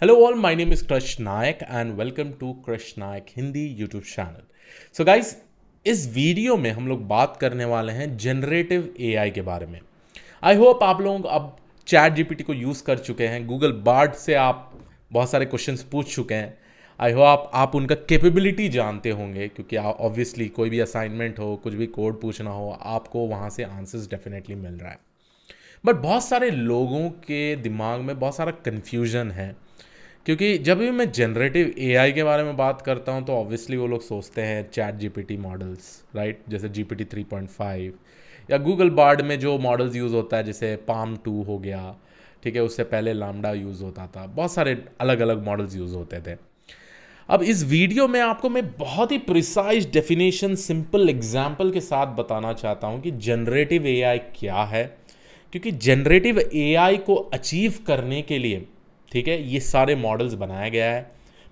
Hello all my name is Krish Naik and welcome to Krish Naik Hindi YouTube channel so guys इस वीडियो में हम लोग बात करने वाले हैं जनरेटिव एआई के बारे में आई होप आप लोग अब चैट जीपीटी को यूज़ कर चुके हैं गूगल बार्ड से आप बहुत सारे क्वेश्चंस पूछ चुके हैं आई होप आप, आप उनका कैपेबिलिटी जानते होंगे क्योंकि ऑब्वियसली कोई भी असाइनमेंट हो कुछ भी कोड पूछना हो आपको वहाँ से आंसर्स डेफिनेटली मिल रहा है बट बहुत सारे लोगों के दिमाग में बहुत सारा कन्फ्यूजन है क्योंकि जब भी मैं जनरेटिव ए के बारे में बात करता हूँ तो ऑब्वियसली वो लोग सोचते हैं चैट जीपीटी मॉडल्स राइट जैसे जी पी या गूगल बार्ड में जो मॉडल्स यूज़ होता है जैसे पाम टू हो गया ठीक है उससे पहले लामडा यूज़ होता था बहुत सारे अलग अलग मॉडल्स यूज़ होते थे अब इस वीडियो में आपको मैं बहुत ही प्रिसाइज डेफिनेशन सिंपल एग्जाम्पल के साथ बताना चाहता हूँ कि जनरेटिव ए क्या है क्योंकि जनरेटिव ए को अचीव करने के लिए ठीक है ये सारे मॉडल्स बनाया गया है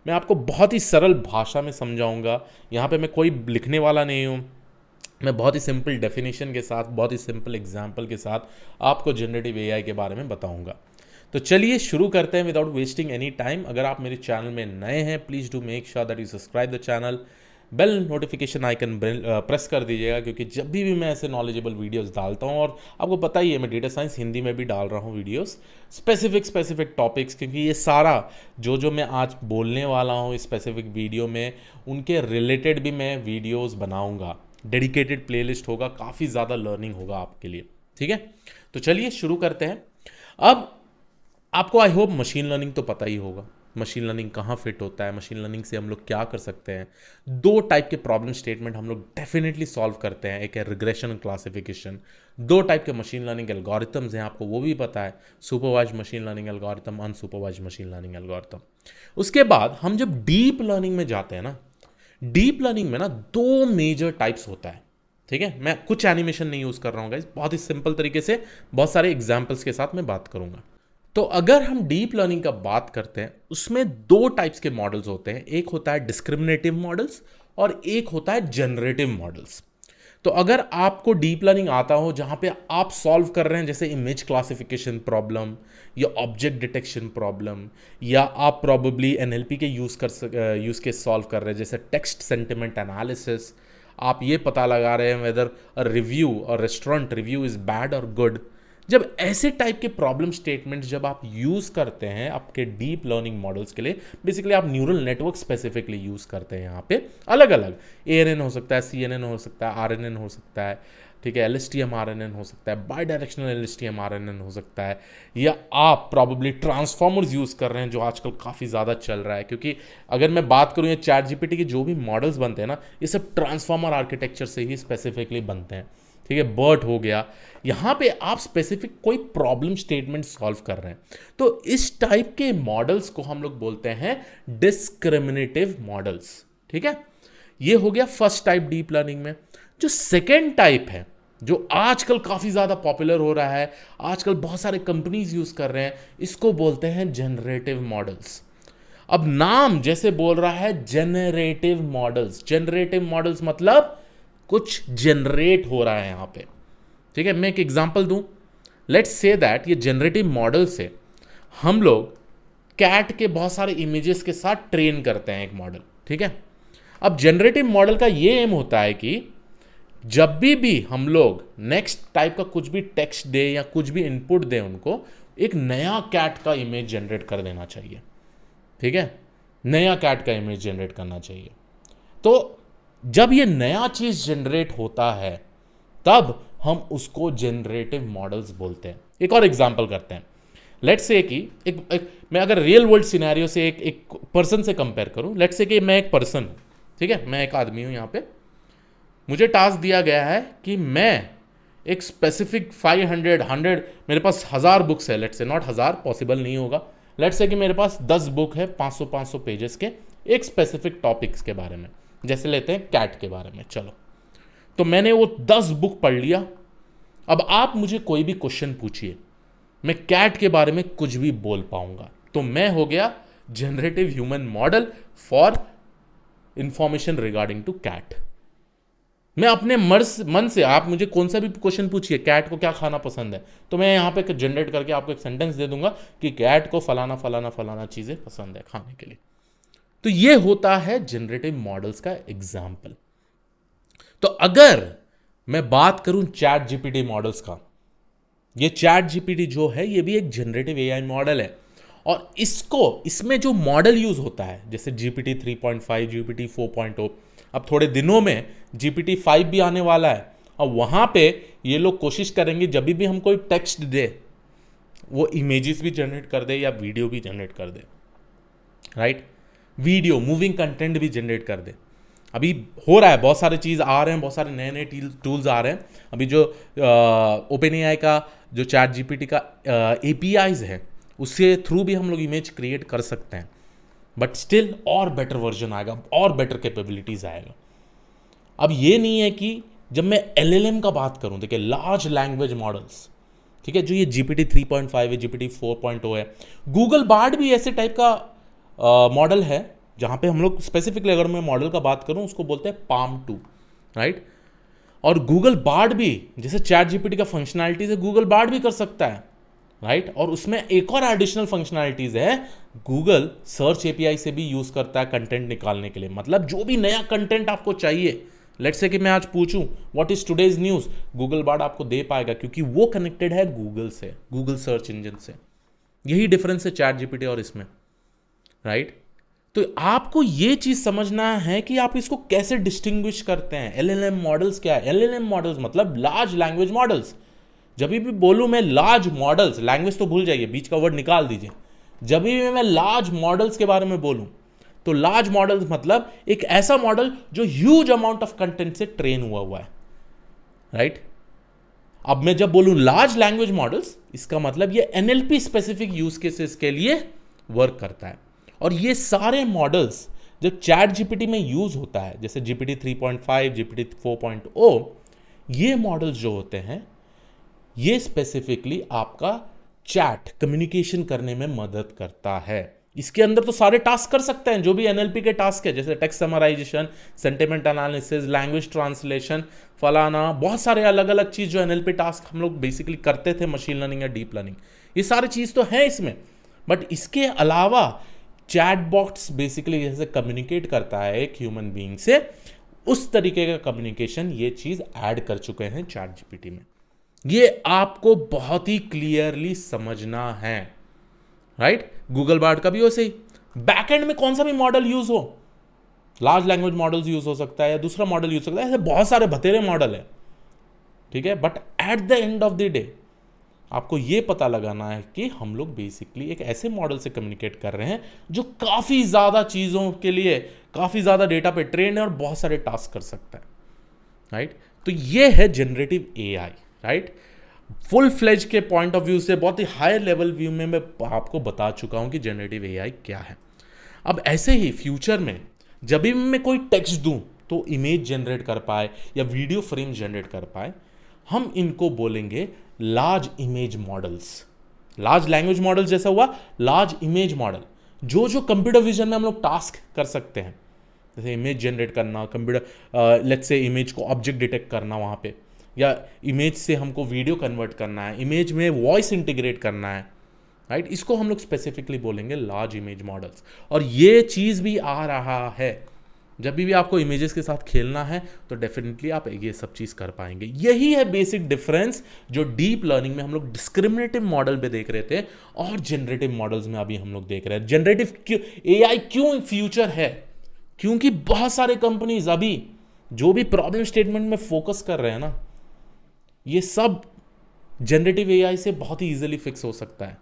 मैं आपको बहुत ही सरल भाषा में समझाऊंगा यहाँ पे मैं कोई लिखने वाला नहीं हूँ मैं बहुत ही सिंपल डेफिनेशन के साथ बहुत ही सिंपल एग्जाम्पल के साथ आपको जनरेटिव एआई के बारे में बताऊंगा तो चलिए शुरू करते हैं विदाउट वेस्टिंग एनी टाइम अगर आप मेरे चैनल में नए हैं please do make sure that you subscribe the channel bell notification icon press कर दीजिएगा क्योंकि जब भी, भी मैं ऐसे नॉलेजेबल वीडियोस डालता हूँ और आपको पता ही है मैं डेटा साइंस हिंदी में भी डाल रहा हूँ वीडियोस स्पेसिफिक स्पेसिफिक टॉपिक्स क्योंकि ये सारा जो जो मैं आज बोलने वाला हूँ स्पेसिफिक वीडियो में उनके रिलेटेड भी मैं वीडियोज़ बनाऊँगा डेडिकेटेड प्ले होगा काफ़ी ज़्यादा लर्निंग होगा आपके लिए ठीक है तो चलिए शुरू करते हैं अब आपको आई होप मशीन लर्निंग तो पता ही होगा मशीन लर्निंग कहाँ फिट होता है मशीन लर्निंग से हम लोग क्या कर सकते हैं दो टाइप के प्रॉब्लम स्टेटमेंट हम लोग डेफिनेटली सॉल्व करते हैं एक है रिग्रेशन क्लासिफिकेशन दो टाइप के मशीन लर्निंग एल्गोरिथम्स हैं आपको वो भी पता है supervise machine learning algorithm unsupervise machine learning algorithm उसके बाद हम जब डीप लर्निंग में जाते हैं ना डीप लर्निंग में ना दो मेजर टाइप्स होता है ठीक है मैं कुछ एनिमेशन नहीं यूज़ कर रहा हूँ बहुत ही सिंपल तरीके से बहुत सारे एग्जाम्पल्स के साथ मैं बात करूँगा तो अगर हम डीप लर्निंग का बात करते हैं उसमें दो टाइप्स के मॉडल्स होते हैं एक होता है डिस्क्रिमिनेटिव मॉडल्स और एक होता है जनरेटिव मॉडल्स तो अगर आपको डीप लर्निंग आता हो जहाँ पे आप सॉल्व कर रहे हैं जैसे इमेज क्लासिफिकेशन प्रॉब्लम या ऑब्जेक्ट डिटेक्शन प्रॉब्लम या आप प्रॉबली एन के यूज़ कर यूज़ के सॉल्व कर रहे हैं जैसे टेक्स्ट सेंटिमेंट एनालिसिस आप ये पता लगा रहे हैं वेदर अ रिव्यू और रेस्टोरेंट रिव्यू इज़ बैड और गुड जब ऐसे टाइप के प्रॉब्लम स्टेटमेंट्स जब आप यूज़ करते हैं आपके डीप लर्निंग मॉडल्स के लिए बेसिकली आप न्यूरल नेटवर्क स्पेसिफिकली यूज़ करते हैं यहाँ पे अलग अलग ए हो सकता है सी हो सकता है आर हो सकता है ठीक है L S T M R N N हो सकता है bidirectional L S T M R N N हो सकता है या आप प्रॉब्ली ट्रांसफॉर्मर्स यूज़ कर रहे हैं जो आजकल काफ़ी ज़्यादा चल रहा है क्योंकि अगर मैं बात करूँ या पी जीपीटी के जो भी मॉडल्स बनते हैं ना ये सब ट्रांसफॉर्मर आर्किटेक्चर से ही स्पेसिफिकली बनते हैं ठीक है बर्ट हो गया यहाँ पे आप स्पेसिफिक कोई प्रॉब्लम स्टेटमेंट सॉल्व कर रहे हैं तो इस टाइप के मॉडल्स को हम लोग बोलते हैं डिस्क्रिमिनेटिव मॉडल्स ठीक है ये हो गया फर्स्ट टाइप डीप लर्निंग में जो सेकेंड टाइप है जो आजकल काफ़ी ज़्यादा पॉपुलर हो रहा है आजकल बहुत सारे कंपनीज यूज़ कर रहे हैं इसको बोलते हैं जनरेटिव मॉडल्स अब नाम जैसे बोल रहा है जनरेटिव मॉडल्स जनरेटिव मॉडल्स मतलब कुछ जनरेट हो रहा है यहाँ पे ठीक है मैं एक एग्जांपल दूं लेट्स से दैट ये जनरेटिव मॉडल से हम लोग कैट के बहुत सारे इमेजेस के साथ ट्रेन करते हैं एक मॉडल ठीक है अब जनरेटिव मॉडल का ये एम होता है कि जब भी भी हम लोग नेक्स्ट टाइप का कुछ भी टेक्स्ट दे या कुछ भी इनपुट दें उनको एक नया कैट का इमेज जनरेट कर देना चाहिए ठीक है नया कैट का इमेज जनरेट करना चाहिए तो जब ये नया चीज़ जनरेट होता है तब हम उसको जनरेटिव मॉडल्स बोलते हैं एक और एग्जाम्पल करते हैं लेट से कि एक, एक मैं अगर रियल वर्ल्ड सिनेरियो से एक एक पर्सन से कंपेयर करूं लेट से कि मैं एक पर्सन हूं ठीक है मैं एक आदमी हूं यहां पे मुझे टास्क दिया गया है कि मैं एक स्पेसिफिक 500 100 मेरे पास हज़ार बुक्स है लेट से नॉट हज़ार पॉसिबल नहीं होगा लेट से कि मेरे पास 10 बुक है 500 500 पेजेस के एक स्पेसिफिक टॉपिक्स के बारे में जैसे लेते हैं कैट के बारे में चलो तो मैंने वो दस बुक पढ़ लिया अब आप मुझे कोई भी क्वेश्चन पूछिए मैं कैट के बारे में कुछ भी बोल पाऊंगा तो मैं हो गया generative human model for information regarding to cat मैं अपने मर्स मन से आप मुझे कौन सा भी क्वेश्चन पूछिए कैट को क्या खाना पसंद है तो मैं यहाँ पे जनरेट करके आपको एक सेंटेंस दे दूंगा कि कैट को फलाना फलाना फलाना चीज़ें पसंद है खाने के लिए तो ये होता है जनरेटिव मॉडल्स का एग्जाम्पल तो अगर मैं बात करूं चैट जीपीटी मॉडल्स का ये चैट जीपीटी जो है ये भी एक जनरेटिव एआई मॉडल है और इसको इसमें जो मॉडल यूज़ होता है जैसे जीपीटी 3.5 जीपीटी फोर अब थोड़े दिनों में जीपीटी 5 भी आने वाला है और वहां पे ये लोग कोशिश करेंगे जब भी हम कोई टेक्स्ट दे वो इमेजेस भी जनरेट कर दे या वीडियो भी जनरेट कर दे राइट वीडियो मूविंग कंटेंट भी जनरेट कर दे अभी हो रहा है बहुत सारे चीज़ आ रहे हैं बहुत सारे नए नए टूल्स आ रहे हैं अभी जो ओपन ए का जो चैट जीपीटी का ए है उसके थ्रू भी हम लोग इमेज क्रिएट कर सकते हैं बट स्टिल और बेटर वर्जन आएगा और बेटर कैपेबिलिटीज़ आएगा अब ये नहीं है कि जब मैं एल का बात करूँ देखिए लार्ज लैंग्वेज मॉडल्स ठीक है जो ये G P T three point five है G P T four point O है गूगल बार्ड भी ऐसे टाइप का मॉडल है जहाँ पे हम लोग स्पेसिफिकली अगर मैं मॉडल का बात करूँ उसको बोलते हैं पाम टू राइट और गूगल बार्ड भी जैसे चैट जीपीटी का फंक्शनैलिटीज है गूगल बार्ड भी कर सकता है राइट right? और उसमें एक और एडिशनल फंक्शनैलिटीज़ है गूगल सर्च एपीआई से भी यूज़ करता है कंटेंट निकालने के लिए मतलब जो भी नया कंटेंट आपको चाहिए लेट्स से कि मैं आज पूछूं what is today's news Google Bard आपको दे पाएगा क्योंकि वो कनेक्टेड है गूगल से गूगल सर्च इंजन से यही डिफरेंस है चैट जीपीटी और इसमें राइट तो आपको ये चीज समझना है कि आप इसको कैसे डिस्टिंग्विश करते हैं एल मॉडल्स क्या है एल मॉडल्स मतलब लार्ज लैंग्वेज मॉडल्स जब भी बोलूँ मैं लार्ज मॉडल्स लैंग्वेज तो भूल जाइए बीच का वर्ड निकाल दीजिए जब भी मैं लार्ज मॉडल्स के बारे में बोलूँ तो लार्ज मॉडल्स मतलब एक ऐसा मॉडल जो ह्यूज अमाउंट ऑफ कंटेंट से ट्रेन हुआ हुआ है राइट right? अब मैं जब बोलूँ लार्ज लैंग्वेज मॉडल्स इसका मतलब ये एनएलपी स्पेसिफिक यूज केसेस के लिए वर्क करता है और ये सारे मॉडल्स जो चैट जीपीटी में यूज़ होता है जैसे जीपीटी 3.5 जीपीटी 4.0 ये मॉडल्स जो होते हैं ये स्पेसिफिकली आपका चैट कम्युनिकेशन करने में मदद करता है इसके अंदर तो सारे टास्क कर सकते हैं जो भी एनएलपी के टास्क है जैसे text summarization sentiment analysis language translation फलाना बहुत सारे अलग अलग चीज़ जो एनएलपी टास्क हम लोग बेसिकली करते थे मशीन लर्निंग या डीप लर्निंग ये सारी चीज़ तो है इसमें बट इसके अलावा चैट बॉक्स बेसिकली जैसे कम्युनिकेट करता है एक ह्यूमन बीइंग से उस तरीके का कम्युनिकेशन ये चीज़ ऐड कर चुके हैं चैट जीपीटी में ये आपको बहुत ही क्लियरली समझना है राइट गूगल बार्ड का भी हो सही बैकएंड में कौन सा भी मॉडल यूज़ हो लार्ज लैंग्वेज मॉडल्स यूज़ हो सकता है या दूसरा मॉडल यूज़ हो सकता है ऐसे बहुत सारे बतेरे मॉडल हैं ठीक है but at the end of the day आपको ये पता लगाना है कि हम लोग बेसिकली एक ऐसे मॉडल से कम्युनिकेट कर रहे हैं जो काफ़ी ज़्यादा चीज़ों के लिए काफ़ी ज़्यादा डेटा पे ट्रेन है और बहुत सारे टास्क कर सकता है राइट तो ये है generative A right full fledged के पॉइंट ऑफ व्यू से बहुत ही हाई लेवल व्यू में मैं आपको बता चुका हूँ कि जनरेटिव ए क्या है अब ऐसे ही फ्यूचर में जब भी मैं कोई टेक्स्ट दूँ तो इमेज जनरेट कर पाए या वीडियो फ्रेम जनरेट कर पाए हम इनको बोलेंगे large image models large language model जैसा हुआ लार्ज इमेज मॉडल जो जो कंप्यूटर विजन में हम लोग टास्क कर सकते हैं जैसे इमेज जनरेट करना कंप्यूटर लेट्स से इमेज को ऑब्जेक्ट डिटेक्ट करना वहाँ पे या इमेज से हमको वीडियो कन्वर्ट करना है इमेज में वॉइस इंटीग्रेट करना है राइट right? इसको हम लोग स्पेसिफिकली बोलेंगे लार्ज इमेज मॉडल्स और ये चीज़ भी आ रहा है जब भी आपको इमेजेस के साथ खेलना है तो डेफिनेटली आप ये सब चीज़ कर पाएंगे यही है बेसिक डिफरेंस जो डीप लर्निंग में हम लोग डिस्क्रिमिनेटिव मॉडल पे देख रहे थे और जनरेटिव मॉडल्स में अभी हम लोग देख रहे हैं जनरेटिव क्यों ए क्यों फ्यूचर है क्योंकि बहुत सारे कंपनीज अभी जो भी प्रॉब्लम स्टेटमेंट में फोकस कर रहे हैं ना ये सब जनरेटिव ए से बहुत ही ईजिली फिक्स हो सकता है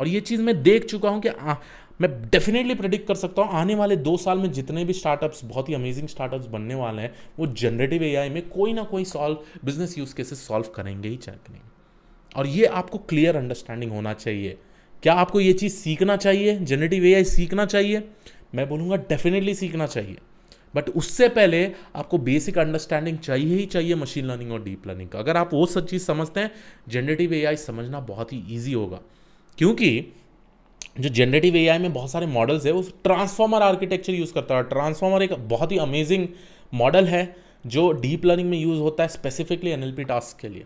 और ये चीज़ मैं देख चुका हूँ कि हाँ, मैं डेफिनेटली प्रेडिक्ट कर सकता हूँ आने वाले दो साल में जितने भी स्टार्टअप्स बहुत ही अमेजिंग स्टार्टअप्स बनने वाले हैं वो जनरेटिव ए में कोई ना कोई solve business use cases solve करेंगे ही करेंगे और ये आपको क्लियर अंडरस्टैंडिंग होना चाहिए क्या आपको ये चीज़ सीखना चाहिए जनरेटिव ए सीखना चाहिए मैं बोलूँगा डेफिनेटली सीखना चाहिए बट उससे पहले आपको बेसिक अंडरस्टैंडिंग चाहिए ही चाहिए मशीन लर्निंग और डीप लर्निंग का अगर आप वो सब चीज़ समझते हैं जनरेटिव ए समझना बहुत ही ईजी होगा क्योंकि जो जनरेटिव एआई में बहुत सारे मॉडल्स है वो ट्रांसफॉर्मर आर्किटेक्चर यूज़ करता है ट्रांसफॉर्मर एक बहुत ही अमेजिंग मॉडल है जो डीप लर्निंग में यूज़ होता है स्पेसिफिकली एन टास्क के लिए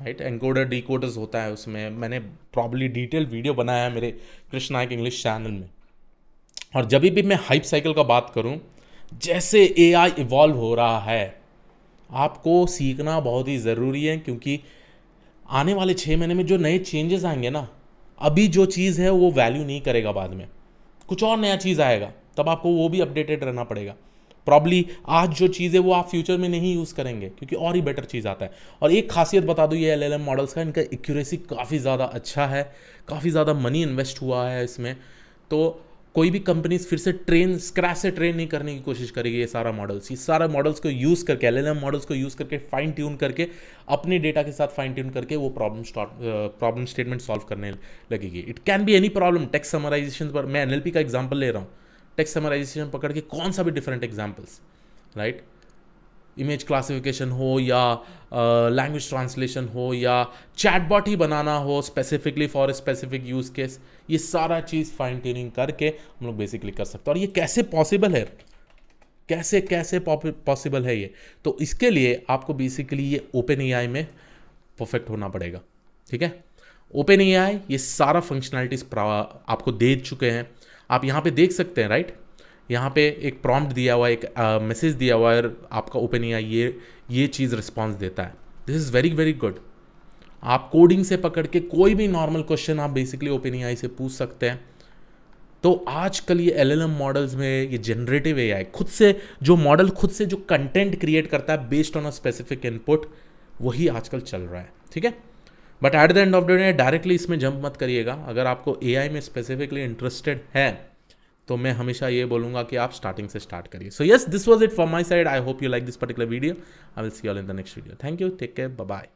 राइट एनकोडर डी कोडर्स होता है उसमें मैंने प्रॉब्ली डिटेल वीडियो बनाया है मेरे कृष्णा एक इंग्लिश चैनल में और जब भी मैं हाइप साइकिल का बात करूँ जैसे ए आई इवॉल्व हो रहा है आपको सीखना बहुत ही ज़रूरी है क्योंकि आने वाले छः महीने में जो नए चेंजेस आएंगे ना अभी जो चीज़ है वो वैल्यू नहीं करेगा बाद में कुछ और नया चीज़ आएगा तब आपको वो भी अपडेटेड रहना पड़ेगा प्रॉब्ली आज जो चीज़ है वो आप फ्यूचर में नहीं यूज़ करेंगे क्योंकि और ही बेटर चीज़ आता है और एक खासियत बता दूँ ये एल एल मॉडल्स का इनका एक्यूरेसी काफ़ी ज़्यादा अच्छा है काफ़ी ज़्यादा मनी इन्वेस्ट हुआ है इसमें तो कोई भी कंपनीज फिर से ट्रेन स्क्रैच से ट्रेन नहीं करने की कोशिश करेगी ये सारा मॉडल्स ये सारा मॉडल्स को यूज़ करके एल मॉडल्स को यूज़ करके फाइन ट्यून करके अपने डेटा के साथ फाइन ट्यून करके वो प्रॉब्लम प्रॉब्लम स्टेटमेंट सॉल्व करने लगेगी it can be any problem text summarization पर मैं एन का एग्जाम्पल ले रहा हूँ टेक्स समराइजेशन पकड़ के कौन सा भी different examples right right? Image classification हो या लैंग्वेज uh, ट्रांसलेशन हो या चैटबॉट ही बनाना हो specifically for specific use case ये सारा चीज़ फाइन ट्यूनिंग करके हम लोग बेसिकली कर सकते हैं और ये कैसे पॉसिबल है कैसे कैसे पॉसिबल है ये तो इसके लिए आपको बेसिकली ये ओपन ए में परफेक्ट होना पड़ेगा ठीक है ओपन ए ये सारा फंक्शनैलिटीज़ आपको दे चुके हैं आप यहाँ पे देख सकते हैं राइट यहाँ पे एक प्रॉम्प्ट दिया हुआ एक मैसेज दिया हुआ है आपका ओपन या ये ये चीज़ रिस्पॉन्स देता है this is very very good आप कोडिंग से पकड़ के कोई भी नॉर्मल क्वेश्चन आप बेसिकली ओपन आई से पूछ सकते हैं तो आजकल ये एल मॉडल्स में ये जनरेटिव ए खुद से जो मॉडल खुद से जो कंटेंट क्रिएट करता है based on a specific input वही आजकल चल रहा है ठीक है but at the end of the day directly इसमें जंप मत करिएगा अगर आपको ए में स्पेसिफिकली इंटरेस्टेड है तो मैं हमेशा ये बोलूँगा कि आप स्टार्टिंग से स्टार्ट करिए so yes this was it for my side I hope you like this particular video I will see all in the next video thank you take care bye